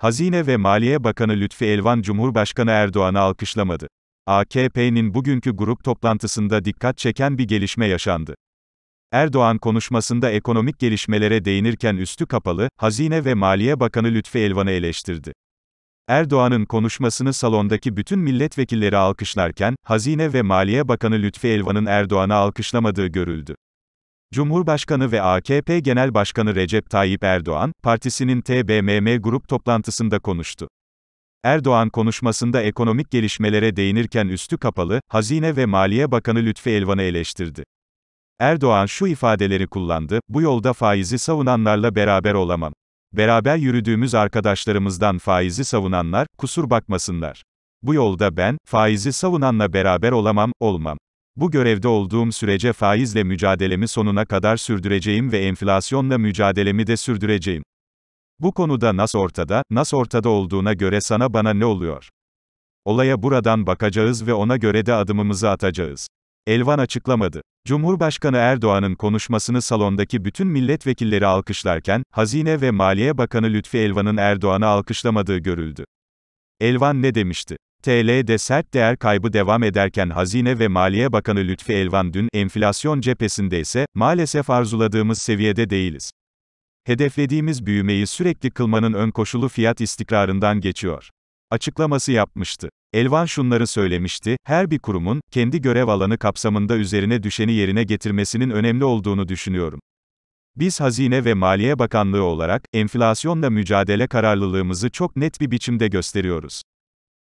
Hazine ve Maliye Bakanı Lütfi Elvan Cumhurbaşkanı Erdoğan'ı alkışlamadı. AKP'nin bugünkü grup toplantısında dikkat çeken bir gelişme yaşandı. Erdoğan konuşmasında ekonomik gelişmelere değinirken üstü kapalı, Hazine ve Maliye Bakanı Lütfi Elvan'ı eleştirdi. Erdoğan'ın konuşmasını salondaki bütün milletvekilleri alkışlarken, Hazine ve Maliye Bakanı Lütfi Elvan'ın Erdoğan'ı alkışlamadığı görüldü. Cumhurbaşkanı ve AKP Genel Başkanı Recep Tayyip Erdoğan, partisinin TBMM grup toplantısında konuştu. Erdoğan konuşmasında ekonomik gelişmelere değinirken üstü kapalı, Hazine ve Maliye Bakanı Lütfi Elvan'ı eleştirdi. Erdoğan şu ifadeleri kullandı, bu yolda faizi savunanlarla beraber olamam. Beraber yürüdüğümüz arkadaşlarımızdan faizi savunanlar, kusur bakmasınlar. Bu yolda ben, faizi savunanla beraber olamam, olmam. Bu görevde olduğum sürece faizle mücadelemi sonuna kadar sürdüreceğim ve enflasyonla mücadelemi de sürdüreceğim. Bu konuda nas ortada, nas ortada olduğuna göre sana bana ne oluyor? Olaya buradan bakacağız ve ona göre de adımımızı atacağız. Elvan açıklamadı. Cumhurbaşkanı Erdoğan'ın konuşmasını salondaki bütün milletvekilleri alkışlarken, Hazine ve Maliye Bakanı Lütfi Elvan'ın Erdoğan'ı alkışlamadığı görüldü. Elvan ne demişti? TL'de sert değer kaybı devam ederken Hazine ve Maliye Bakanı Lütfi Elvan dün, enflasyon cephesinde ise, maalesef arzuladığımız seviyede değiliz. Hedeflediğimiz büyümeyi sürekli kılmanın ön koşulu fiyat istikrarından geçiyor. Açıklaması yapmıştı. Elvan şunları söylemişti, her bir kurumun, kendi görev alanı kapsamında üzerine düşeni yerine getirmesinin önemli olduğunu düşünüyorum. Biz Hazine ve Maliye Bakanlığı olarak, enflasyonla mücadele kararlılığımızı çok net bir biçimde gösteriyoruz.